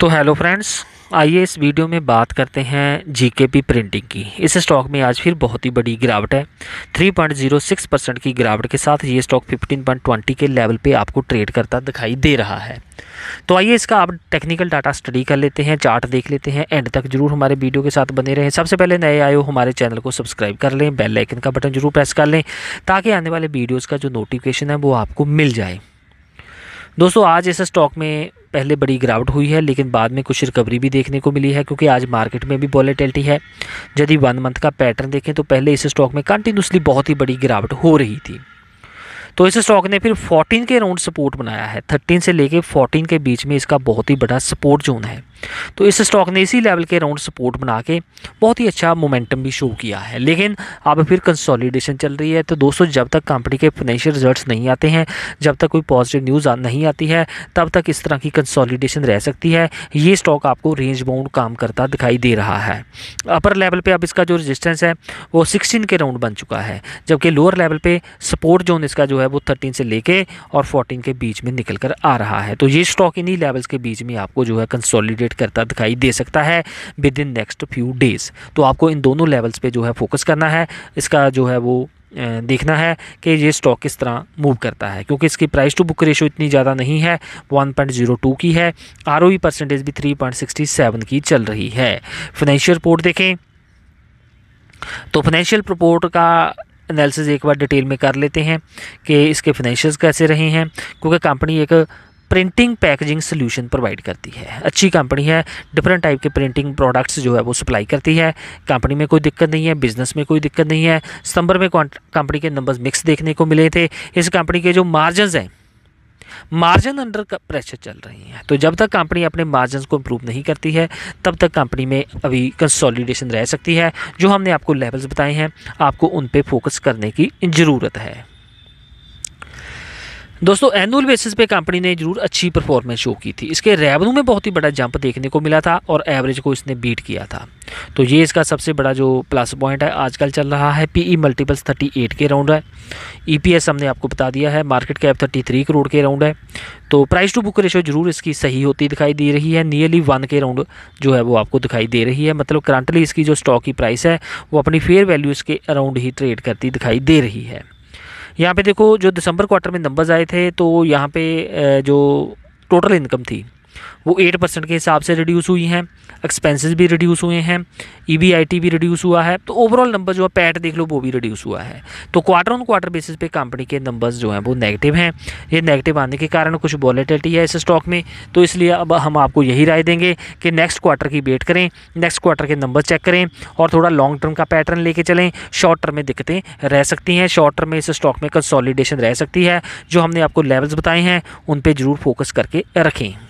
तो hello friends आइए इस वीडियो में बात करते हैं जीकेपी प्रिंटिंग की इस स्टॉक में आज फिर बहुत ही बड़ी गिरावट है 3.06 परसेंट की गिरावट के साथ ये स्टॉक 15.20 के लेवल पे आपको ट्रेड करता दिखाई दे रहा है तो आइए इसका आप टेक्निकल डाटा स्टडी कर लेते हैं चार्ट देख लेते हैं एंड तक जरूर हमारे वीडियो के साथ बने रहें सबसे पहले नए आए हो हमारे चैनल को सब्सक्राइब कर लें बेल लाइकन का बटन जरूर प्रेस कर लें ताकि आने वाले वीडियोज़ का जो नोटिफिकेशन है वो आपको मिल जाए दोस्तों आज इस स्टॉक में पहले बड़ी गिरावट हुई है लेकिन बाद में कुछ रिकवरी भी देखने को मिली है क्योंकि आज मार्केट में भी वॉलेटिलिटी है यदि वन मंथ का पैटर्न देखें तो पहले इस स्टॉक में कंटिन्यूसली बहुत ही बड़ी गिरावट हो रही थी तो इस स्टॉक ने फिर 14 के राउंड सपोर्ट बनाया है 13 से लेके 14 के बीच में इसका बहुत ही बड़ा सपोर्ट जोन है तो इस स्टॉक ने इसी लेवल के अराउंड सपोर्ट बना के बहुत ही अच्छा मोमेंटम भी शो किया है लेकिन अब फिर कंसोलिडेशन चल रही है तो दोस्तों जब तक कंपनी के फाइनेंशियल रिजल्ट्स नहीं आते हैं जब तक कोई पॉजिटिव न्यूज़ नहीं आती है तब तक इस तरह की कंसोलिडेशन रह सकती है ये स्टॉक आपको रेंज बाउंड काम करता दिखाई दे रहा है अपर लेवल पर अब इसका जो रजिस्टेंस है वो सिक्सटीन के राउंड बन चुका है जबकि लोअर लेवल पर सपोर्ट जोन इसका जो है वो थर्टीन से लेके और फोर्टीन के बीच में निकल कर आ रहा है तो ये स्टॉक इन्हीं लेवल्स के बीच में आपको जो है कंसोलिडेट अपडेट करता दिखाई दे सकता है within next few days तो आपको इन दोनों लेवल्स पे जो है फोकस करना है इसका जो है वो देखना है कि ये स्टॉक किस तरह मूव करता है क्योंकि इसकी प्राइस टू बुक रेशो इतनी ज़्यादा नहीं है 1.02 की है आर परसेंटेज e भी 3.67 की चल रही है फाइनेंशियल रिपोर्ट देखें तो फाइनेंशियल रिपोर्ट का एनालिसिस एक बार डिटेल में कर लेते हैं कि इसके फाइनेंशियल्स कैसे रहे हैं क्योंकि कंपनी एक प्रिंटिंग पैकेजिंग सोल्यूशन प्रोवाइड करती है अच्छी कंपनी है डिफरेंट टाइप के प्रिंटिंग प्रोडक्ट्स जो है वो सप्लाई करती है कंपनी में कोई दिक्कत नहीं है बिजनेस में कोई दिक्कत नहीं है सितंबर में कंपनी के नंबर्स मिक्स देखने को मिले थे इस कंपनी के जो मार्जिन हैं मार्जिन अंडर प्रेशर चल रही हैं तो जब तक कंपनी अपने मार्जिन को इम्प्रूव नहीं करती है तब तक कंपनी में अभी कंसोलिडेशन रह सकती है जो हमने आपको लेवल्स बताए हैं आपको उन पर फोकस करने की ज़रूरत है दोस्तों एनुअल बेसिस पे कंपनी ने जरूर अच्छी परफॉर्मेंस शो की थी इसके रेवन्यू में बहुत ही बड़ा जंप देखने को मिला था और एवरेज को इसने बीट किया था तो ये इसका सबसे बड़ा जो प्लस पॉइंट है आजकल चल रहा है पीई मल्टीपल्स 38 के राउंड है ईपीएस e हमने आपको बता दिया है मार्केट कैप 33 करोड़ के राउंड है तो प्राइस टू बुक रेशो जरूर इसकी सही होती दिखाई दे रही है नियरली वन के राउंड जो है वो आपको दिखाई दे रही है मतलब करंटली इसकी जो स्टॉक की प्राइस है वो अपनी फेयर वैल्यू इसके अराउंड ही ट्रेड करती दिखाई दे रही है यहाँ पे देखो जो दिसंबर क्वार्टर में नंबर्स आए थे तो यहाँ पे जो टोटल इनकम थी वो एट परसेंट के हिसाब से रिड्यूस हुई हैं एक्सपेंसेस भी रिड्यूस हुए हैं ई आई टी भी रिड्यूस हुआ है तो ओवरऑल नंबर जो है पैट देख लो वो भी रिड्यूस हुआ है तो क्वार्टर ऑन क्वार्टर बेसिस पे कंपनी के नंबर्स जो हैं वो नेगेटिव हैं ये नेगेटिव आने के कारण कुछ वॉलेटिलिटी है इस स्टॉक में तो इसलिए अब हम आपको यही राय देंगे कि नेक्स्ट क्वार्टर की वेट करें नेक्स्ट क्वार्टर के नंबर चेक करें और थोड़ा लॉन्ग टर्म का पैटर्न लेके चलें शॉर्ट टर्म में दिक्कतें रह सकती हैं शॉर्ट टर्म में इस स्टॉक में कंसॉलिडेशन रह सकती है जो हमने आपको लेवल्स बताए हैं उन पर ज़रूर फोकस करके रखें